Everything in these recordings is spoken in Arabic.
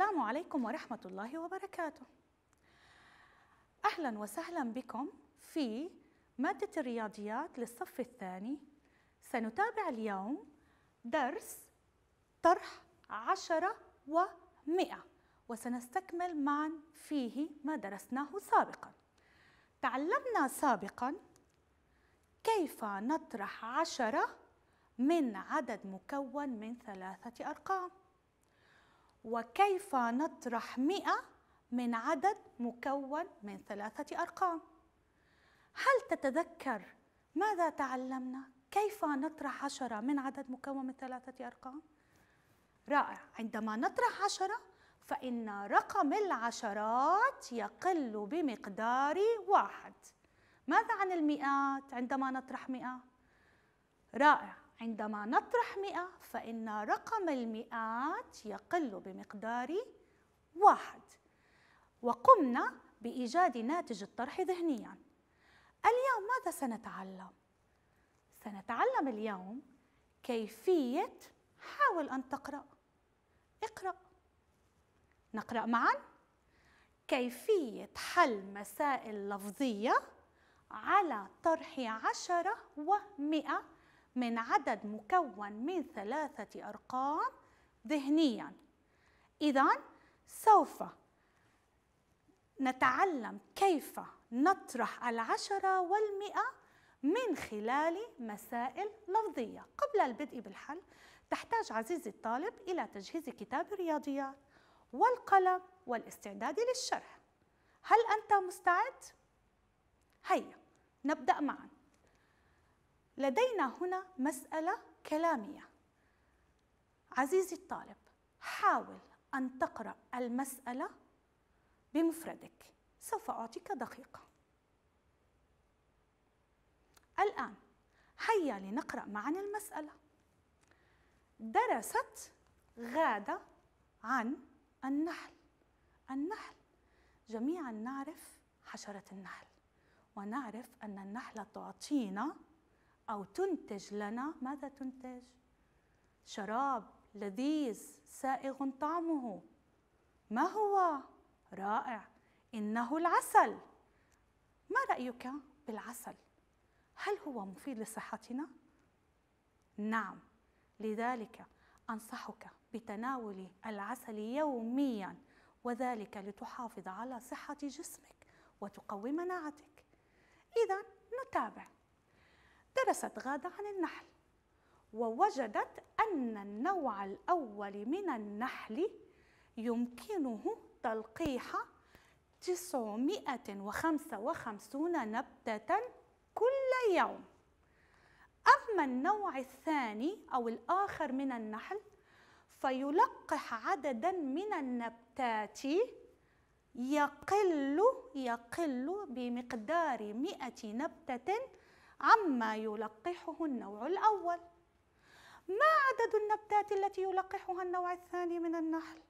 السلام عليكم ورحمة الله وبركاته أهلا وسهلا بكم في مادة الرياضيات للصف الثاني سنتابع اليوم درس طرح عشرة ومئة وسنستكمل معا فيه ما درسناه سابقا تعلمنا سابقا كيف نطرح عشرة من عدد مكون من ثلاثة أرقام وكيف نطرح مئة من عدد مكون من ثلاثة أرقام هل تتذكر ماذا تعلمنا؟ كيف نطرح عشرة من عدد مكون من ثلاثة أرقام؟ رائع عندما نطرح عشرة فإن رقم العشرات يقل بمقدار واحد ماذا عن المئات عندما نطرح مئة؟ رائع عندما نطرح مئة فإن رقم المئات يقل بمقدار واحد وقمنا بإيجاد ناتج الطرح ذهنياً اليوم ماذا سنتعلم؟ سنتعلم اليوم كيفية حاول أن تقرأ اقرأ نقرأ معا كيفية حل مسائل لفظية على طرح عشرة ومئة من عدد مكون من ثلاثة أرقام ذهنياً إذا سوف نتعلم كيف نطرح العشرة والمئة من خلال مسائل لفظية قبل البدء بالحل تحتاج عزيزي الطالب إلى تجهيز كتاب الرياضيات والقلم والاستعداد للشرح هل أنت مستعد؟ هيا نبدأ معاً لدينا هنا مسألة كلامية عزيزي الطالب حاول أن تقرأ المسألة بمفردك سوف أعطيك دقيقة الآن هيا لنقرأ معا المسألة درست غادة عن النحل النحل جميعا نعرف حشرة النحل ونعرف أن النحلة تعطينا أو تنتج لنا ماذا تنتج؟ شراب لذيذ سائغ طعمه ما هو؟ رائع إنه العسل ما رأيك بالعسل؟ هل هو مفيد لصحتنا؟ نعم لذلك أنصحك بتناول العسل يومياً وذلك لتحافظ على صحة جسمك وتقوي مناعتك إذا نتابع درست غادة عن النحل ووجدت أن النوع الأول من النحل يمكنه تلقيح 955 نبتة كل يوم أما النوع الثاني أو الآخر من النحل فيلقح عددا من النبتات يقل يقل بمقدار 100 نبتة عما يلقحه النوع الأول ما عدد النبتات التي يلقحها النوع الثاني من النحل؟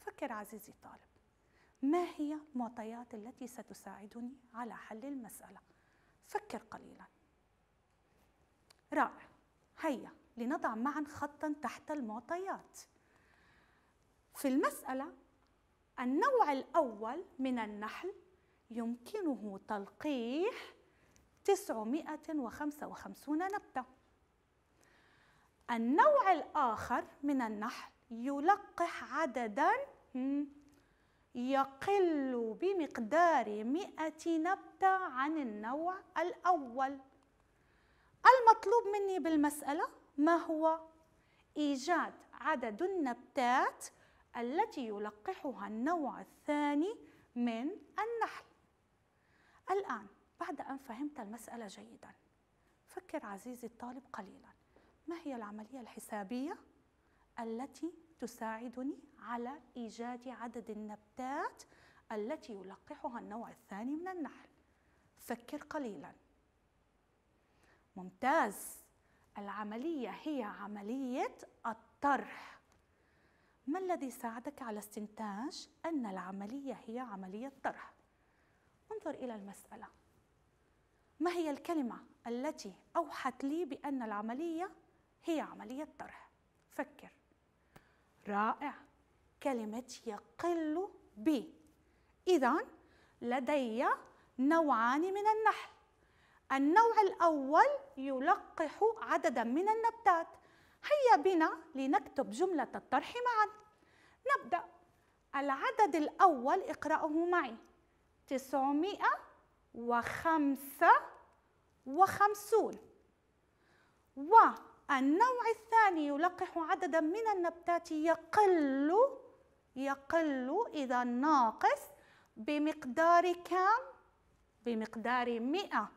فكر عزيزي الطالب ما هي المعطيات التي ستساعدني على حل المسألة؟ فكر قليلا رائع هيا لنضع معا خطا تحت المعطيات في المسألة النوع الأول من النحل يمكنه تلقيح 955 نبتة النوع الآخر من النحل يلقح عددا يقل بمقدار 100 نبتة عن النوع الأول المطلوب مني بالمسألة ما هو إيجاد عدد النبتات التي يلقحها النوع الثاني من النحل الآن بعد أن فهمت المسألة جيدا فكر عزيزي الطالب قليلا ما هي العملية الحسابية التي تساعدني على إيجاد عدد النبتات التي يلقحها النوع الثاني من النحل فكر قليلا ممتاز العملية هي عملية الطرح ما الذي ساعدك على استنتاج أن العملية هي عملية طرح؟ انظر إلى المسألة ما هي الكلمة التي أوحت لي بأن العملية هي عملية طرح فكر رائع كلمة يقل بي إذا لدي نوعان من النحل النوع الأول يلقح عددا من النبتات هيا بنا لنكتب جملة الطرح معا نبدأ العدد الأول اقرأه معي تسعمائة وخمسة وخمسون والنوع الثاني يلقح عددا من النبتات يقل يقل إذا ناقص بمقدار كم؟ بمقدار 100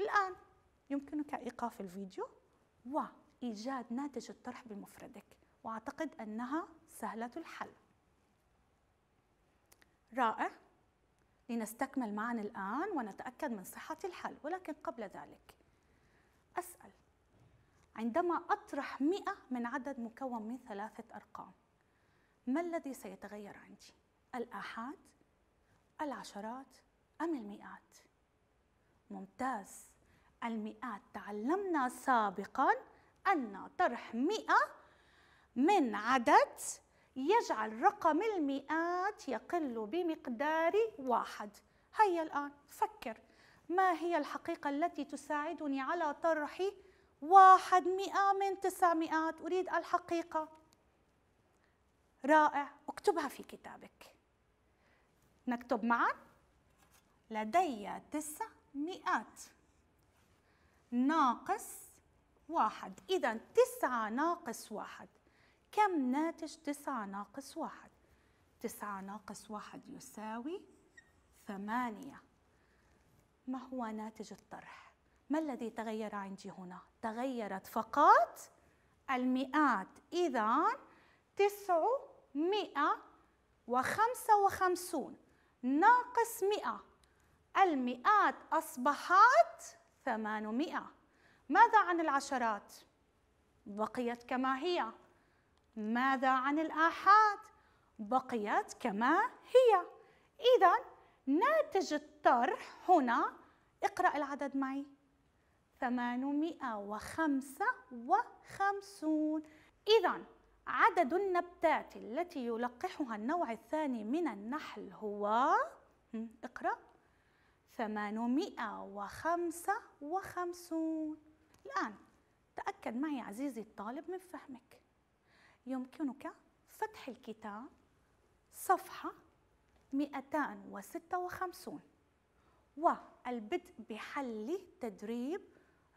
الآن يمكنك إيقاف الفيديو وإيجاد ناتج الطرح بمفردك وأعتقد أنها سهلة الحل رائع لنستكمل معا الآن ونتأكد من صحة الحل ولكن قبل ذلك أسأل عندما أطرح 100 من عدد مكون من ثلاثة أرقام ما الذي سيتغير عندي؟ الآحاد العشرات أم المئات؟ ممتاز المئات تعلمنا سابقا أن طرح 100 من عدد يجعل رقم المئات يقل بمقدار واحد هيا الآن فكر ما هي الحقيقة التي تساعدني على طرح واحد مئة من مئات أريد الحقيقة رائع اكتبها في كتابك نكتب معا لدي تسع مئات ناقص واحد إذا تسعة ناقص واحد كم ناتج تسعة ناقص واحد تسعة ناقص واحد يساوي ثمانية ما هو ناتج الطرح؟ ما الذي تغير عندي هنا؟ تغيرت فقط المئات إذا تسعمائة وخمسة وخمسون ناقص مئة المئات أصبحت ثمانمائة ماذا عن العشرات؟ بقيت كما هي ماذا عن الآحاد؟ بقيت كما هي إذا ناتج الطرح هنا اقرأ العدد معي 855 إذا عدد النبتات التي يلقحها النوع الثاني من النحل هو اقرأ 855 الآن تأكد معي عزيزي الطالب من فهمك يمكنك فتح الكتاب صفحة 256 والبدء بحل تدريب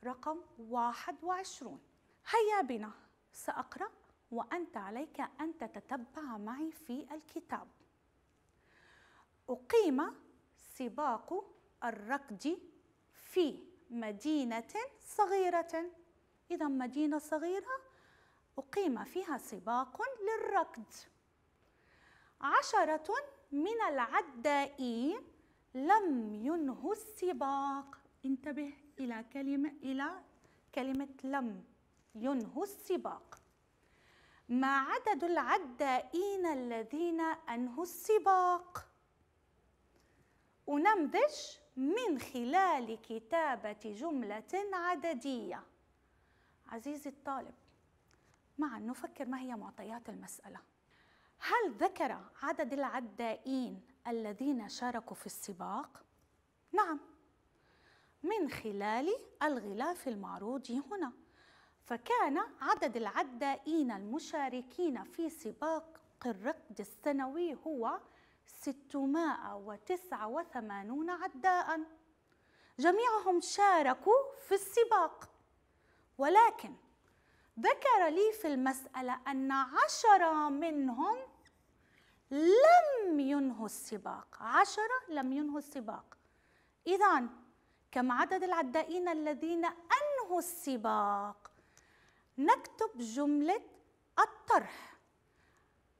رقم 21 هيا بنا سأقرأ وأنت عليك أن تتتبع معي في الكتاب أقيم سباق الركض في مدينة صغيرة إذا مدينة صغيرة أقيم فيها سباق للركض عشرة من العدائين لم ينهوا السباق انتبه إلى كلمة إلى كلمة لم ينهوا السباق ما عدد العدائين الذين أنهوا السباق؟ أنمذج من خلال كتابة جملة عددية عزيزي الطالب معا نفكر ما هي معطيات المسألة هل ذكر عدد العدائين الذين شاركوا في السباق؟ نعم من خلال الغلاف المعروض هنا فكان عدد العدائين المشاركين في سباق الركض السنوي هو 689 عداء جميعهم شاركوا في السباق ولكن ذكر لي في المسألة أن عشرة منهم لم ينهوا السباق عشرة لم ينهوا السباق إذا كم عدد العدائين الذين أنهوا السباق نكتب جملة الطرح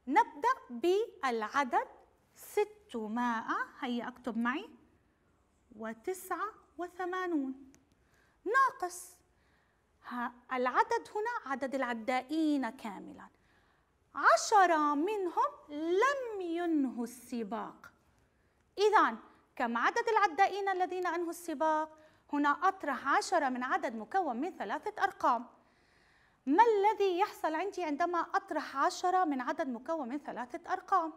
نبدأ بالعدد ستمائة هيا أكتب معي وتسعة وثمانون ناقص العدد هنا عدد العدائين كاملا عشرة منهم لم ينهوا السباق إذا كم عدد العدائين الذين أنهوا السباق؟ هنا أطرح عشرة من عدد مكون من ثلاثة أرقام ما الذي يحصل عندي عندما أطرح عشرة من عدد مكون من ثلاثة أرقام؟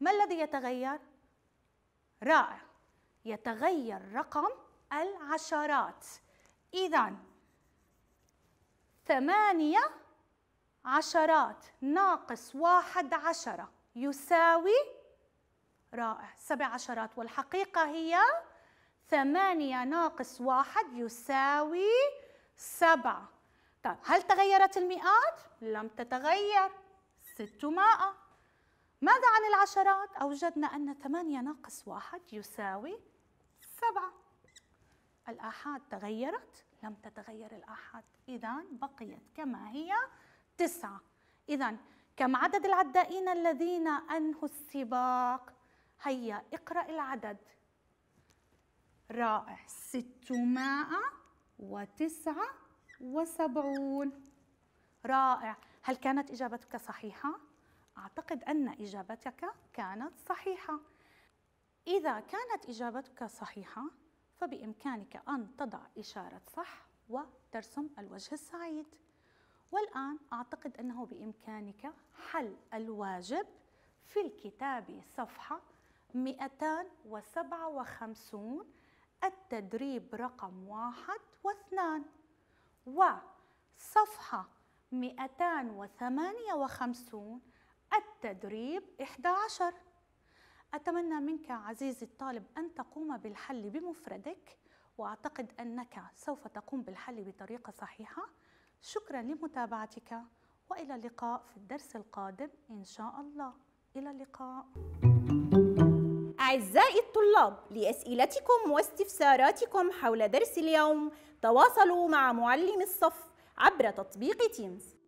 ما الذي يتغير؟ رائع يتغير رقم العشرات إذا ثمانية عشرات ناقص واحد عشرة يساوي رائع سبع عشرات والحقيقة هي ثمانية ناقص واحد يساوي سبعة طيب هل تغيرت المئات؟ لم تتغير ستمائة ماذا عن العشرات؟ أوجدنا أن ثمانية ناقص واحد يساوي سبعة الآحاد تغيرت لم تتغير الأحد إذا بقيت كما هي تسعة إذا كم عدد العدائين الذين أنهوا السباق هيا اقرأ العدد رائع ستمائة وتسعة وسبعون رائع هل كانت إجابتك صحيحة؟ أعتقد أن إجابتك كانت صحيحة إذا كانت إجابتك صحيحة فبإمكانك أن تضع إشارة صح وترسم الوجه السعيد والآن أعتقد أنه بإمكانك حل الواجب في الكتاب صفحة 257 التدريب رقم واحد واثنان وصفحة 258 التدريب 11 أتمنى منك عزيزي الطالب أن تقوم بالحل بمفردك وأعتقد أنك سوف تقوم بالحل بطريقة صحيحة شكرا لمتابعتك وإلى اللقاء في الدرس القادم إن شاء الله إلى اللقاء أعزائي الطلاب لأسئلتكم واستفساراتكم حول درس اليوم تواصلوا مع معلم الصف عبر تطبيق تيمز